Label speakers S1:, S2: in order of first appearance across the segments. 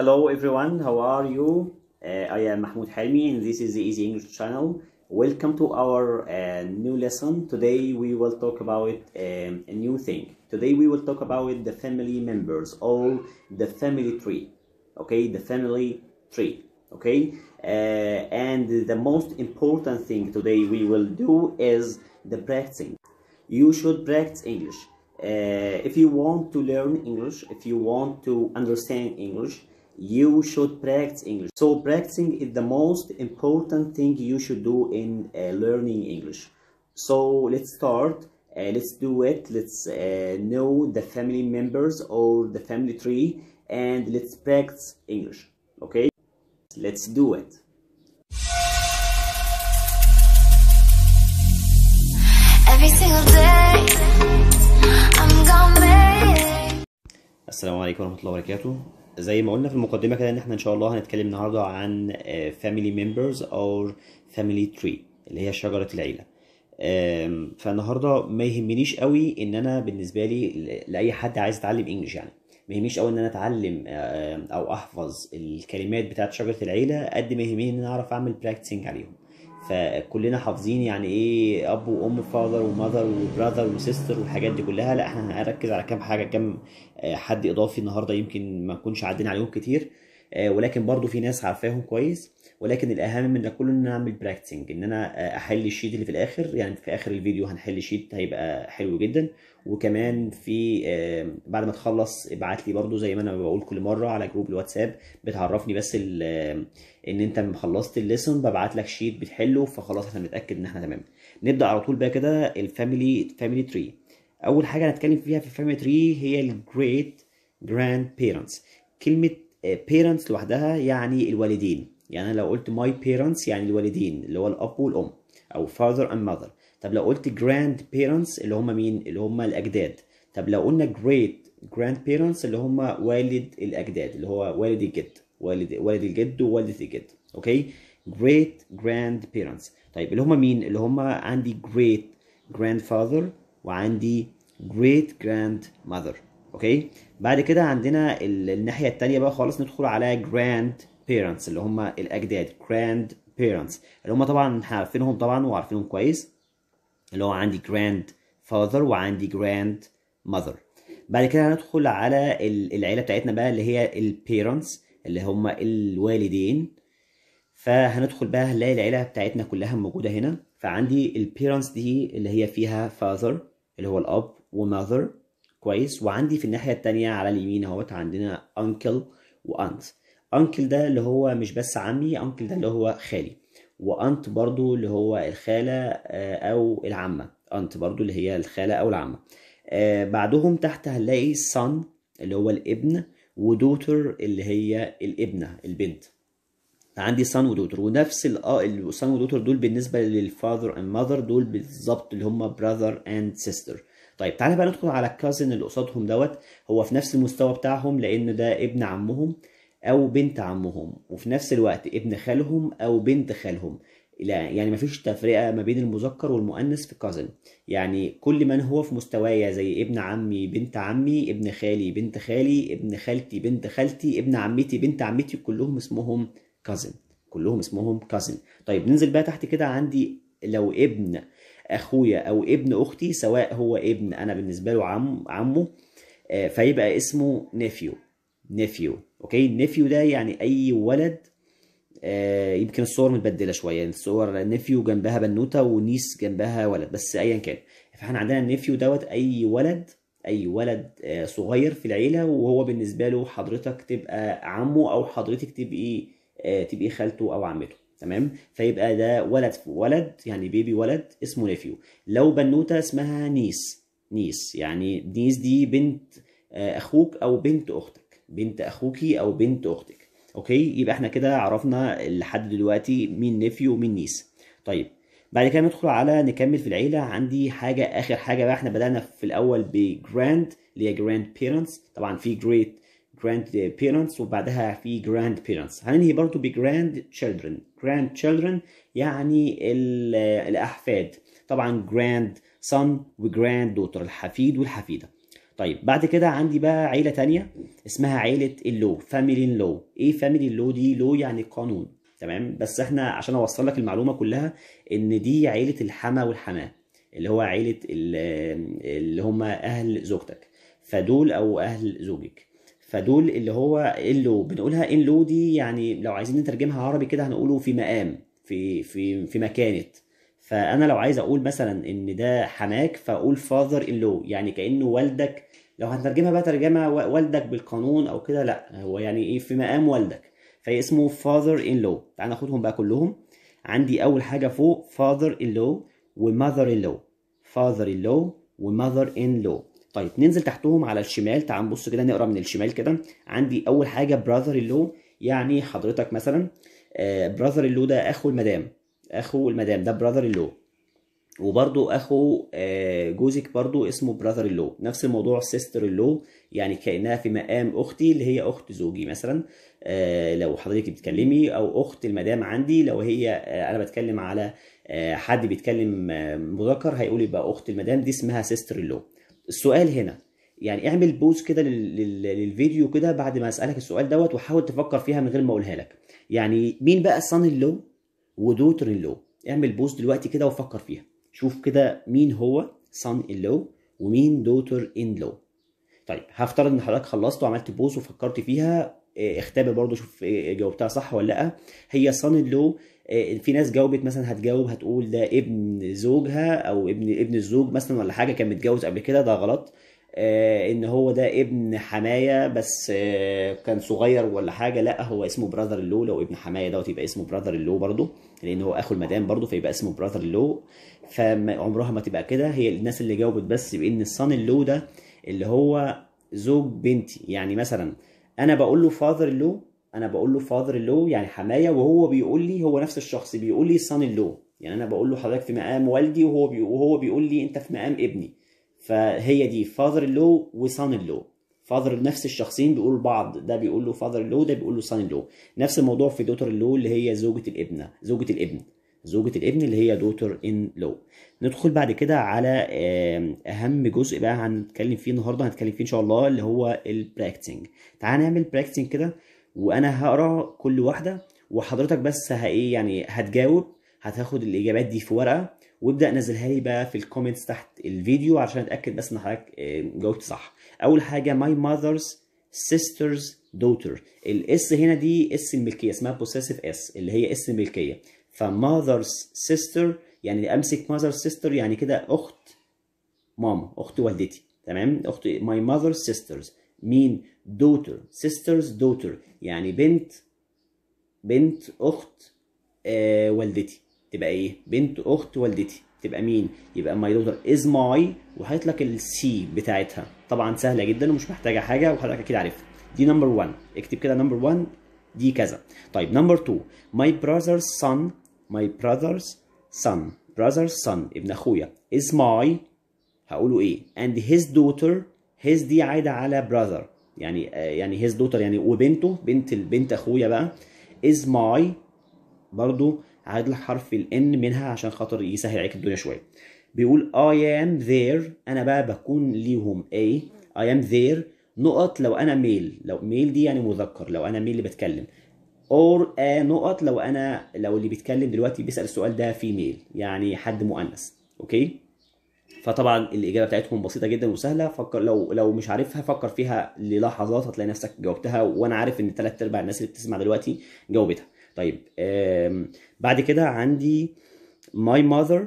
S1: Hello everyone, how are you? Uh, I am Mahmoud Halmi and this is the Easy English channel. Welcome to our uh, new lesson. Today we will talk about um, a new thing. Today we will talk about the family members or the family tree. Okay, the family tree. Okay, uh, and the most important thing today we will do is the practicing. You should practice English. Uh, if you want to learn English, if you want to understand English, you should practice English. So practicing is the most important thing you should do in uh, learning English. So let's start. Uh, let's do it. Let's uh, know the family members or the family tree and let's practice English. Okay? Let's do it. Every single day I'm gonna make زي ما قلنا في المقدمه كده ان احنا ان شاء الله هنتكلم النهارده عن فاميلي ممبرز او فاميلي تري اللي هي شجره العيله فالنهارده ما يهمنيش قوي ان انا بالنسبه لي لاي حد عايز يتعلم انجلش يعني ما يهمنيش قوي ان انا اتعلم آه، او احفظ الكلمات بتاعه شجره العيله قد ما يهمني ان انا اعرف اعمل براكتسنج عليهم فكلنا حافظين يعني ايه اب وام فاذر ومذر وبراذر وسيستر والحاجات دي كلها لا احنا هنركز على كام حاجه كام آه، حد اضافي النهارده يمكن ما نكونش عدينا عليهم كتير آه، ولكن برضو في ناس عارفاهم كويس ولكن الاهم من ده كله ان انا اعمل براكتسنج ان انا آه، احل الشيت اللي في الاخر يعني في اخر الفيديو هنحل شيت هيبقى حلو جدا وكمان في آه، بعد ما تخلص ابعت لي برضو زي ما انا بقول كل مره على جروب الواتساب بتعرفني بس ان انت خلصت الليسون ببعت لك شيت بتحله فخلاص احنا متاكد ان احنا تمام نبدا على طول بقى كده الفاميلي فاميلي تري اول حاجه هنتكلم فيها في الفاميلي تري هي الجريت جراند بيرنتس كلمه بيرنتس آه، لوحدها يعني الوالدين يعني انا لو قلت ماي بيرنتس يعني الوالدين اللي هو الاب والام او فاذر اند ماذر طب لو قلت جراند بيرنتس اللي هم مين اللي هم الاجداد طب لو قلنا جريت جراند بيرنتس اللي هم والد الاجداد اللي هو والد الجد والد والد الجد ووالدة الجد اوكي جريت جراند بيرنتس طيب اللي هم مين اللي هم عندي جريت جراند فاذر وعندي جريت جراند ماذر اوكي بعد كده عندنا الناحيه الثانيه بقى خالص ندخل على جراند بيرنتس اللي هم الاجداد جراند بيرنتس اللي هم طبعا عارفينهم طبعا وعارفينهم كويس اللي هو عندي جراند فاذر وعندي جراند ماذر بعد كده هندخل على العيله بتاعتنا بقى اللي هي البيرنتس اللي هم الوالدين فهندخل بقى هنلاقي العيله بتاعتنا كلها موجوده هنا فعندي البيرنتس دي اللي هي فيها فاذر اللي هو الاب وماذر كويس وعندي في الناحيه التانية على اليمين اهوت عندنا انكل وانت انكل ده اللي هو مش بس عمي انكل ده اللي هو خالي وانت برضو اللي هو الخاله آه، او العمه انت برضو اللي هي الخاله او العمه آه، بعدهم تحت هنلاقي son اللي هو الابن ودوتر اللي هي الابنه البنت عندي son ودوتر ونفس ال آه، son ودوتر دول بالنسبه للفاذر اند ماذر دول بالظبط اللي هم brother and sister طيب تعالى بقى ندخل على الكازن اللي قصادهم دوت هو في نفس المستوى بتاعهم لان ده ابن عمهم او بنت عمهم وفي نفس الوقت ابن خالهم او بنت خالهم لا يعني مفيش تفرقه ما بين المذكر والمؤنث في كازن يعني كل من هو في مستوايا زي ابن عمي بنت عمي ابن خالي بنت خالي ابن خالتي بنت خالتي ابن عمتي بنت عمتي كلهم اسمهم كازن كلهم اسمهم كازن طيب ننزل بقى تحت كده عندي لو ابن اخويا او ابن اختي سواء هو ابن انا بالنسبه له عم عمه آه، فيبقى اسمه نيفيو نيفيو اوكي نيفيو ده يعني اي ولد آه، يمكن الصور متبدله شويه يعني الصور نيفيو جنبها بنوته ونيس جنبها ولد بس ايا كان فاحنا عندنا النيفيو دوت اي ولد اي ولد آه، صغير في العيله وهو بالنسبه له حضرتك تبقى عمه او حضرتك تبقي تبقي خالته او عمته تمام فيبقى ده ولد ولد يعني بيبي ولد اسمه نيفيو لو بنوته اسمها نيس نيس يعني نيس دي بنت آه، اخوك او بنت اختك بنت اخوكي او بنت اختك اوكي يبقى احنا كده عرفنا لحد دلوقتي مين نيفيو ومين نيس طيب بعد كده ندخل على نكمل في العيله عندي حاجه اخر حاجه بقى احنا بدانا في الاول بجراند اللي هي جراند بيرنتس طبعا في جريت جراند بيرنتس eh, وبعدها في جراند بيرنتس هننهي برضو بجراند تشيلدرن جراند تشيلدرن يعني آه، الأحفاد طبعا جراند صن وجراند دوتر الحفيد والحفيدة طيب بعد كده عندي بقى عيلة تانية اسمها عيلة اللو فاميلي لو ايه فاميلي لو دي لو يعني قانون تمام بس احنا عشان اوصل لك المعلومة كلها ان دي عيلة الحما والحماه اللي هو عيلة آه، اللي هم اهل زوجتك فدول او اهل زوجك فدول اللي هو اللو بنقولها ان لو دي يعني لو عايزين نترجمها عربي كده هنقوله في مقام في في في مكانه فانا لو عايز اقول مثلا ان ده حماك فاقول فاذر ان لو يعني كانه والدك لو هنترجمها بقى ترجمه والدك بالقانون او كده لا هو يعني ايه في مقام والدك فهي اسمه فاذر ان لو تعال ناخدهم بقى كلهم عندي اول حاجه فوق فاذر ان لو وماذر ان لو فاذر ان لو وماذر ان لو طيب ننزل تحتهم على الشمال تعال نبص كده نقرا من الشمال كده عندي اول حاجه براذر اللو يعني حضرتك مثلا براذر آه، اللو ده اخو المدام اخو المدام ده براذر اللو وبرده اخو آه، جوزك برده اسمه براذر اللو نفس الموضوع سيستر اللو يعني كانها في مقام اختي اللي هي اخت زوجي مثلا آه، لو حضرتك بتكلمي او اخت المدام عندي لو هي انا بتكلم على حد بيتكلم مذكر هيقول يبقى اخت المدام دي اسمها سيستر اللو السؤال هنا يعني اعمل بوز كده للفيديو كده بعد ما اسالك السؤال دوت وحاول تفكر فيها من غير ما اقولها لك يعني مين بقى صن لو ودوتر لو اعمل بوز دلوقتي كده وفكر فيها شوف كده مين هو صن لو ومين دوتر ان لو طيب هفترض ان حضرتك خلصت وعملت بوز وفكرت فيها آه، اختبر برضو شوف آه، آه، جاوبتها صح ولا لا هي صن لو آه، في ناس جاوبت مثلا هتجاوب هتقول ده ابن زوجها او ابن ابن الزوج مثلا ولا حاجه كان متجوز قبل كده ده غلط آه، ان هو ده ابن حمايه بس آه، كان صغير ولا حاجه لا هو اسمه براذر اللو لو ابن حمايه دوت يبقى اسمه براذر اللو برضه لان هو اخو المدام برضه فيبقى اسمه براذر اللو فعمرها ما تبقى كده هي الناس اللي جاوبت بس بان الصن اللو ده اللي هو زوج بنتي يعني مثلا انا بقول له فاذر اللو انا بقول له فاذر اللو يعني حمايه وهو بيقول لي هو نفس الشخص بيقول لي صان اللو يعني انا بقول له حضرتك في مقام والدي وهو بي وهو بيقول لي انت في مقام ابني فهي دي فاذر اللو وصان اللو فاذر نفس الشخصين بيقولوا لبعض ده بيقول له فاذر اللو ده بيقول له صان اللو نفس الموضوع في دوتر اللو اللي هي زوجة الابنة زوجة الابن زوجة الابن اللي هي دوتر ان لو ندخل بعد كده على اهم جزء بقى هنتكلم فيه النهارده هنتكلم فيه ان شاء الله اللي هو البراكتنج تعال نعمل براكتنج كده وانا هقرا كل واحده وحضرتك بس ه ايه يعني هتجاوب هتاخد الاجابات دي في ورقه وابدا نزلها لي بقى في الكومنتس تحت الفيديو عشان اتاكد بس ان حضرتك آه، جاوبت صح اول حاجه ماي ماذرز سيسترز دوتر الاس هنا دي اس الملكيه اسمها بوسيسيف اس اللي هي اس الملكيه فماذرز سيستر يعني امسك ماذر سيستر يعني كده اخت ماما اخت والدتي تمام اخت ماي ماذرز سيسترز مين دوتر سيسترز دوتر يعني بنت بنت اخت آه والدتي تبقى ايه بنت اخت والدتي تبقى مين يبقى ماي دوتر از ماي وهات لك السي بتاعتها طبعا سهله جدا ومش محتاجه حاجه وحضرتك اكيد عارفها دي نمبر 1 اكتب كده نمبر 1 دي كذا طيب نمبر 2 ماي براذرز سون ماي براذرز سون براذرز سون ابن اخويا از ماي هقوله ايه and his daughter هيز دي عايده على براذر يعني يعني هيز دوتر يعني وبنته بنت البنت اخويا بقى از ماي برضو عايد لك حرف الان منها عشان خاطر يسهل عليك الدنيا شويه بيقول I am there أنا بقى بكون ليهم A I am there نقط لو أنا ميل لو ميل دي يعني مذكر لو أنا ميل اللي بتكلم اور ا نقط لو أنا لو اللي بيتكلم دلوقتي بيسأل السؤال ده في ميل يعني حد مؤنث أوكي فطبعا الاجابه بتاعتهم بسيطه جدا وسهله فكر لو لو مش عارفها فكر فيها للحظات هتلاقي نفسك جاوبتها وانا عارف ان ثلاث ارباع الناس اللي بتسمع دلوقتي جاوبتها طيب بعد كده عندي my mother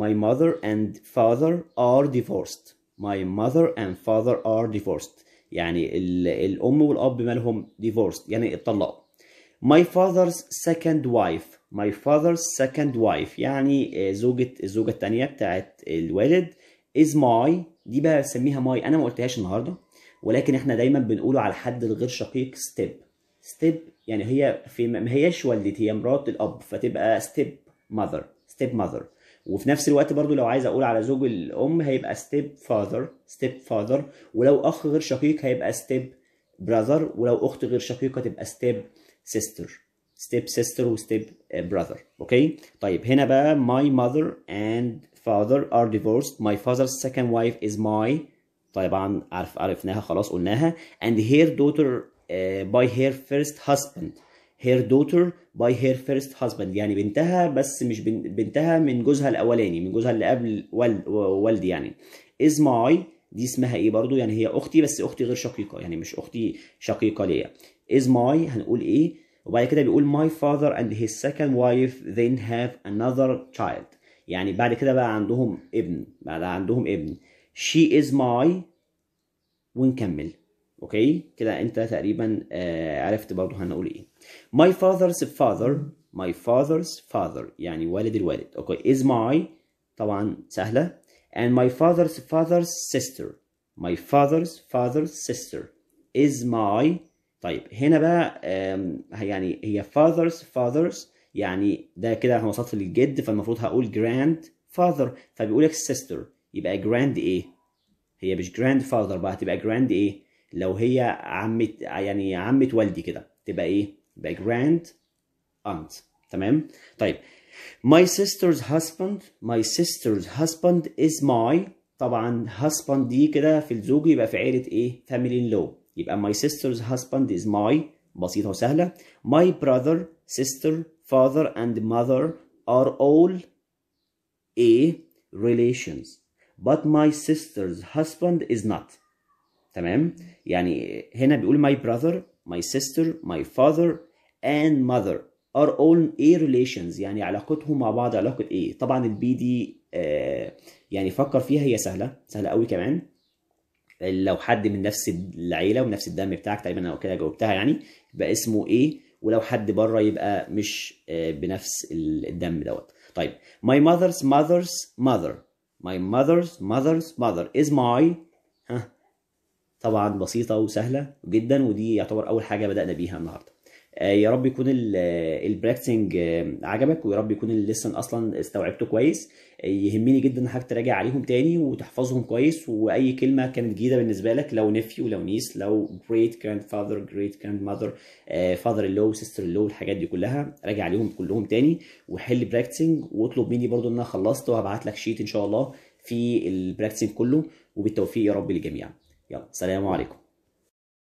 S1: my mother and father are divorced my mother and father are divorced يعني الام والاب مالهم divorced يعني اتطلقوا my father's second wife my father's second wife يعني آه، زوجة الزوجة التانية بتاعت الوالد is my دي بقى بسميها my أنا ما قلتهاش النهاردة ولكن احنا دايما بنقوله على الحد الغير شقيق step step يعني هي في ما هياش والدتي هي مرات الأب فتبقى step mother step mother وفي نفس الوقت برضو لو عايز أقول على زوج الأم هيبقى step father step father ولو أخ غير شقيق هيبقى step brother ولو أخت غير شقيقة تبقى step سيستر ستيب سيستر وستيب براذر اوكي طيب هنا بقى my mother and father are divorced my father's second wife is my طبعا عرف عرفناها خلاص قلناها and her daughter uh, by her first husband her daughter by her first husband يعني بنتها بس مش بنتها من جوزها الاولاني من جوزها اللي قبل والد والدي يعني is my دي اسمها ايه برضو يعني هي اختي بس اختي غير شقيقه يعني مش اختي شقيقه ليا is my هنقول ايه وبعد كده بيقول my father and his second wife then have another child يعني بعد كده بقى عندهم ابن بعد عندهم ابن she is my ونكمل اوكي كده انت تقريبا آه عرفت برضه هنقول ايه my father's father my father's father يعني والد الوالد اوكي is my طبعا سهله and my father's father's sister my father's father's sister is my طيب هنا بقى يعني هي فاذرز فاذرز يعني ده كده انا وصلت للجد فالمفروض هقول جراند فاذر فبيقول لك سيستر يبقى جراند ايه هي مش جراند فاذر بقى هتبقى جراند ايه لو هي عمة يعني عمة والدي كده تبقى ايه تبقى جراند aunt تمام طيب my sister's husband my sister's husband is my طبعا husband دي كده في الزوج يبقى في عيلة ايه family in law يبقى my sister's husband is my بسيطة وسهلة my brother sister father and mother are all a relations but my sister's husband is not تمام يعني هنا بيقول my brother my sister my father and mother are all a relations يعني علاقتهم مع بعض علاقة ايه طبعا البي دي آه يعني فكر فيها هي سهلة سهلة قوي كمان لو حد من نفس العيله ونفس الدم بتاعك تقريبا انا كده جاوبتها يعني يبقى اسمه ايه ولو حد بره يبقى مش آه، بنفس الدم دوت طيب my mother's mother's mother my mother's mother's mother is my ها طبعا بسيطه وسهله جدا ودي يعتبر اول حاجه بدانا بيها النهارده آه، يا رب يكون آه، البراكتسنج آه، عجبك ويا رب يكون الليسن اصلا استوعبته كويس يهمني جدا ان حضرتك تراجع عليهم تاني وتحفظهم كويس واي كلمه كانت جديده بالنسبه لك لو نفي ولو نيس لو جريت جراند فاذر جريت جراند ماذر فاذر لو سيستر لو الحاجات دي كلها راجع عليهم كلهم تاني وحل براكتسنج واطلب مني برضو ان انا خلصت وهبعت لك شيت ان شاء الله في البراكتسنج كله وبالتوفيق يا رب للجميع يلا سلام عليكم